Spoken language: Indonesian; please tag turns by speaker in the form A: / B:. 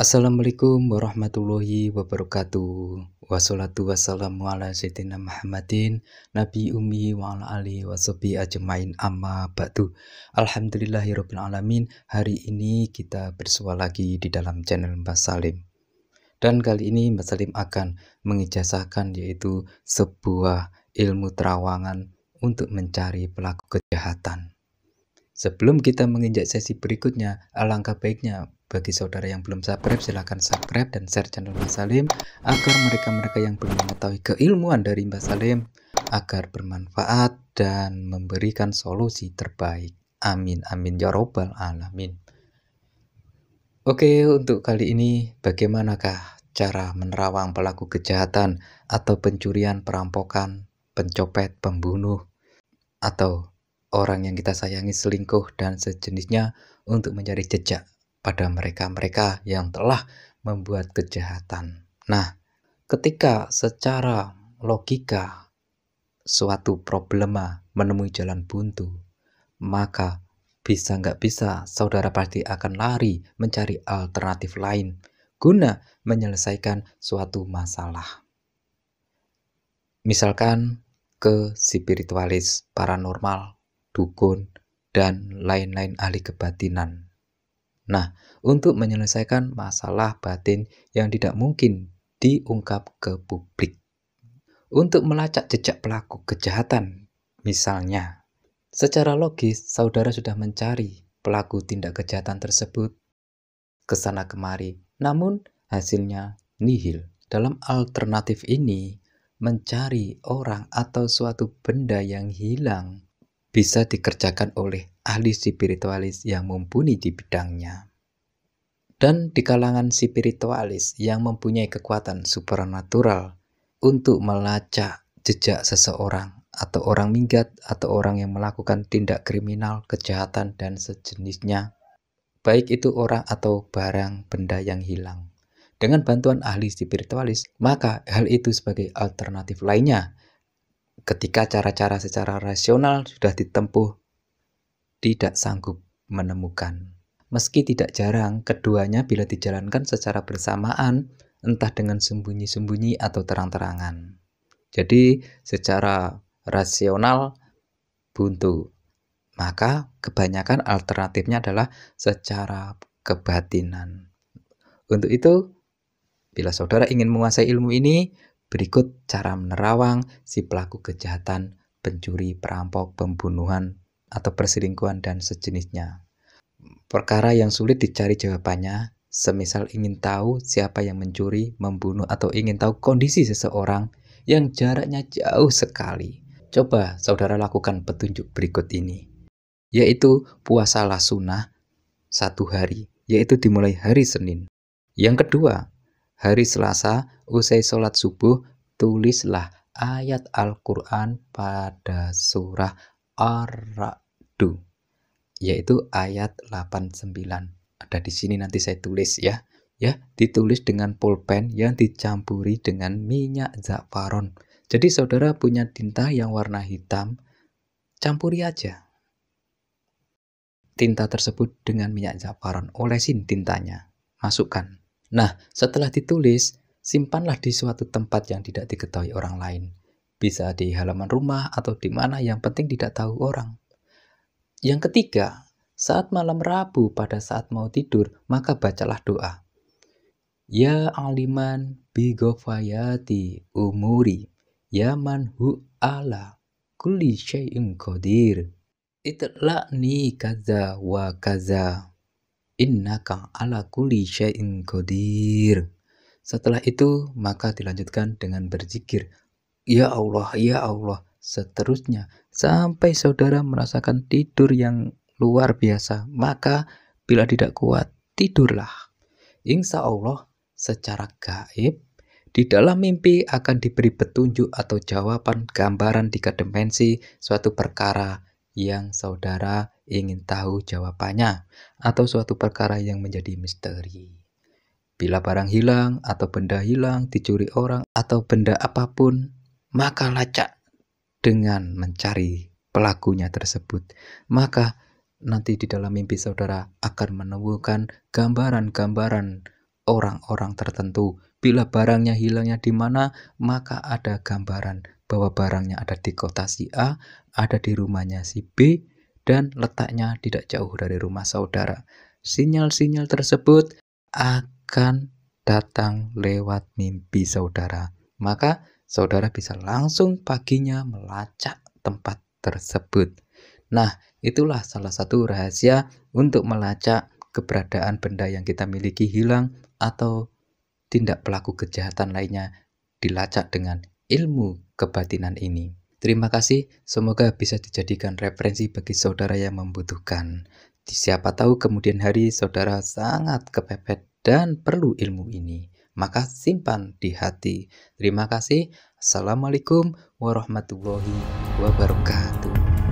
A: Assalamualaikum warahmatullahi wabarakatuh Wassalatu wassalamu ala sayyidina Muhammadin Nabi ummi wa ala ali wa sobi ajmain amma ba'du alamin Hari ini kita bersua lagi di dalam channel Mbak Salim Dan kali ini Mbak Salim akan mengijazahkan yaitu sebuah ilmu terawangan untuk mencari pelaku kejahatan Sebelum kita menginjak sesi berikutnya, alangkah baiknya bagi saudara yang belum subscribe, silahkan subscribe dan share channel Mbak Salim agar mereka-mereka yang belum mengetahui keilmuan dari Mbak Salim agar bermanfaat dan memberikan solusi terbaik. Amin, amin ya robbal alamin. Oke, untuk kali ini bagaimanakah cara menerawang pelaku kejahatan atau pencurian, perampokan, pencopet, pembunuh, atau orang yang kita sayangi selingkuh dan sejenisnya untuk mencari jejak pada mereka-mereka yang telah membuat kejahatan. Nah, ketika secara logika suatu problema menemui jalan buntu, maka bisa nggak bisa saudara pasti akan lari mencari alternatif lain guna menyelesaikan suatu masalah. Misalkan ke spiritualis paranormal dukun, dan lain-lain ahli kebatinan. Nah, untuk menyelesaikan masalah batin yang tidak mungkin diungkap ke publik. Untuk melacak jejak pelaku kejahatan, misalnya, secara logis saudara sudah mencari pelaku tindak kejahatan tersebut ke sana kemari, namun hasilnya nihil. Dalam alternatif ini, mencari orang atau suatu benda yang hilang bisa dikerjakan oleh ahli spiritualis yang mumpuni di bidangnya. Dan di kalangan spiritualis yang mempunyai kekuatan supernatural untuk melacak jejak seseorang atau orang minggat atau orang yang melakukan tindak kriminal, kejahatan, dan sejenisnya, baik itu orang atau barang benda yang hilang. Dengan bantuan ahli spiritualis, maka hal itu sebagai alternatif lainnya ketika cara-cara secara rasional sudah ditempuh, tidak sanggup menemukan. Meski tidak jarang, keduanya bila dijalankan secara bersamaan, entah dengan sembunyi-sembunyi atau terang-terangan. Jadi, secara rasional buntu. Maka kebanyakan alternatifnya adalah secara kebatinan. Untuk itu, bila saudara ingin menguasai ilmu ini, Berikut cara menerawang si pelaku kejahatan, pencuri, perampok, pembunuhan, atau perselingkuhan dan sejenisnya. Perkara yang sulit dicari jawabannya, semisal ingin tahu siapa yang mencuri, membunuh, atau ingin tahu kondisi seseorang yang jaraknya jauh sekali. Coba saudara lakukan petunjuk berikut ini, yaitu puasalah sunnah satu hari, yaitu dimulai hari Senin. Yang kedua, hari Selasa usai sholat subuh tulislah ayat Al-Quran pada surah Ar-Ra'du yaitu ayat 89 ada di sini nanti saya tulis ya ya ditulis dengan pulpen yang dicampuri dengan minyak zafaron jadi saudara punya tinta yang warna hitam campuri aja tinta tersebut dengan minyak zafaron olesin tintanya masukkan Nah, setelah ditulis, simpanlah di suatu tempat yang tidak diketahui orang lain. Bisa di halaman rumah atau di mana yang penting tidak tahu orang. Yang ketiga, saat malam Rabu pada saat mau tidur, maka bacalah doa. Ya aliman bigofayati umuri, ya manhu ala kulli syai'in qadir. Itla'ni kaza wa kaza innaka ala kulli syai'in qadir. Setelah itu maka dilanjutkan dengan berzikir, ya Allah, ya Allah, seterusnya sampai saudara merasakan tidur yang luar biasa. Maka bila tidak kuat, tidurlah. Insya Allah secara gaib di dalam mimpi akan diberi petunjuk atau jawaban gambaran tiga dimensi suatu perkara yang saudara ingin tahu jawabannya atau suatu perkara yang menjadi misteri. Bila barang hilang atau benda hilang, dicuri orang atau benda apapun, maka lacak dengan mencari pelakunya tersebut. Maka nanti di dalam mimpi saudara akan menemukan gambaran-gambaran orang-orang tertentu. Bila barangnya hilangnya di mana, maka ada gambaran bahwa barangnya ada di kota si A, ada di rumahnya si B, dan letaknya tidak jauh dari rumah saudara. Sinyal-sinyal tersebut akan datang lewat mimpi saudara. Maka saudara bisa langsung paginya melacak tempat tersebut. Nah, itulah salah satu rahasia untuk melacak keberadaan benda yang kita miliki hilang atau tindak pelaku kejahatan lainnya dilacak dengan ilmu kebatinan ini. Terima kasih, semoga bisa dijadikan referensi bagi saudara yang membutuhkan. Siapa tahu kemudian hari saudara sangat kepepet dan perlu ilmu ini. Maka simpan di hati. Terima kasih. Assalamualaikum warahmatullahi wabarakatuh.